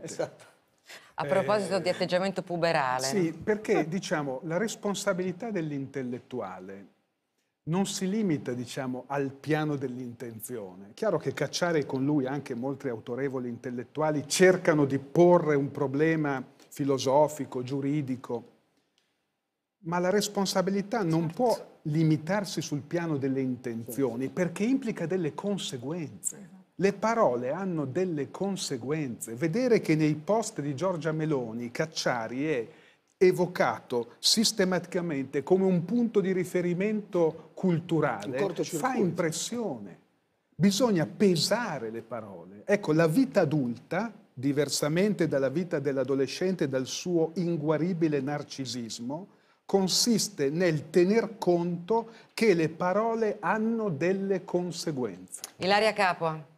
Esatto. A proposito eh, di atteggiamento puberale. Sì, perché diciamo, la responsabilità dell'intellettuale non si limita diciamo, al piano dell'intenzione. È chiaro che cacciare con lui anche molti autorevoli intellettuali cercano di porre un problema filosofico, giuridico, ma la responsabilità certo. non può limitarsi sul piano delle intenzioni perché implica delle conseguenze. Le parole hanno delle conseguenze. Vedere che nei post di Giorgia Meloni Cacciari è evocato sistematicamente come un punto di riferimento culturale fa impressione. Bisogna pesare le parole. Ecco, la vita adulta, diversamente dalla vita dell'adolescente e dal suo inguaribile narcisismo, consiste nel tener conto che le parole hanno delle conseguenze. Ilaria Capua.